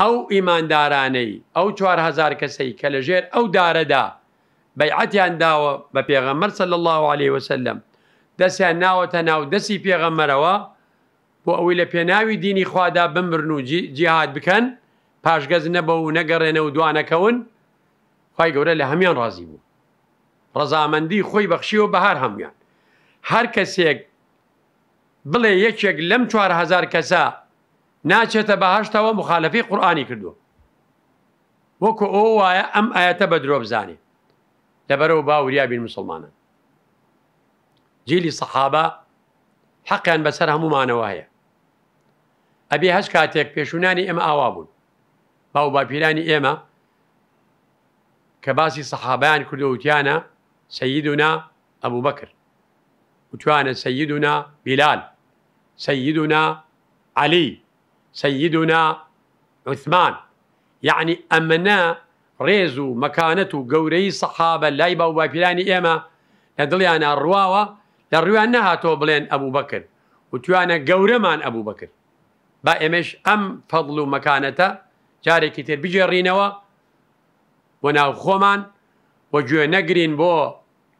ئەو ئیماندارانەی ئەو 4هزار کەسەی کە لەژێر ئەو دارەدا بەیعەتیان داوە بە پێغەمەەر سل الله عليه وسلم دەستیان ناوەتە ناو دەسی پێغەمەرەوە بۆ ئەوی لە پێناوی دینی خوادا بمرن و جیهات بکەن پاشگەز نەبە و نەگەڕێنە و دوانەکەون خی گەورە لە هەمان ڕازی بوو ڕزامەندی خۆی بەخشیەوە بەهار هەمویان هەر کەسێک بڵێ یەکێک لەم 4هزار کەسە ناچێتە و مخالفی قورآانی کردووە وەکو ئەو ام ئەم بدرو بە درۆ بزانێ لەبەرەوە باوریابین مسلمانە جیلی حقا حەقیان بەسەر هەمومانەوە هەیە ابی هش کاتیک پیشونانی ام آوابون بوون باو با پیرانی کە کباسی صحابان کردو وتیانە سیدنا ئەبوو بەکر وتوانە سیدنا بلال سیدنا علی سیدنا عثمان یعنی ئەمەە ڕێز و مەکانەت و گەورەی سەحابە لای بە باپیرانی ئێمە لە دڵیانە ڕواوە لە ڕویان نەهاتەوە بڵێن ئەبوو بکرد و توانە گەورەمان ئەبوو بکرد با ئێمەش ئەم فەضل و مەکانەتە جارێکی تر بجێڕینەوە بۆ ناو خۆمان وە گوێ نەگرین بۆ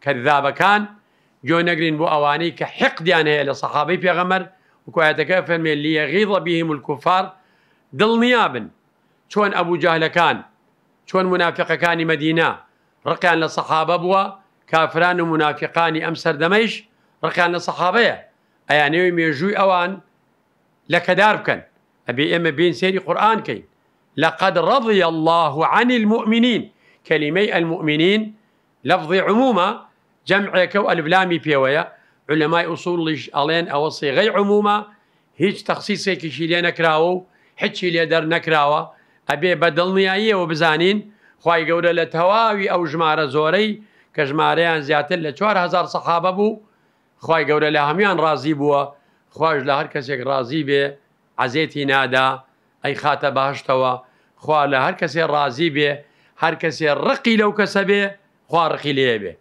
کەذابەکان گوێ نەگرین بۆ ئەوانەی کە حەقدیان هەیە لە سەحابەی پێغەمەر من اللي يغيظ بهم الكفار دڵنیابن چۆن شون ابو چۆن كان مەدینا ڕقیان لە الصحابة بووە كافران و منافقانی ئەم سەردەمەیش ڕقیان لە سەحابەیە يعني يوم ئەوان اوان کەدار بکەن ابي ام بين سيري قران كي لقد رضي الله عن المؤمنين كلمي المؤمنين لفظ عموما جمعك والبلامي بيويا علەمای ئووسڵیش ئەڵێن ئەوە سێغی عمومە هیچ تەخصیسێکیشی لێ نەکراوە و هیچی لێ دەر نەکراوە ئەبێ بە دڵنیاییەوە بزانین خی گەورە لە تەواوی ئەو ژمارە زۆرەی کە ژمارەیان زیاتر لە 4هزار سەحابە بوو خی گەورە لە هەمان ڕازی بووە خۆش لە هەر کەسێک ڕازی بێ عزێتی نادا ئەی خاتە باشتەوە خوا لە هەر کەسێ ڕازی بێ هەر کەسێ ڕقی لەو کەسە بێ خوا ڕقی لێ بێ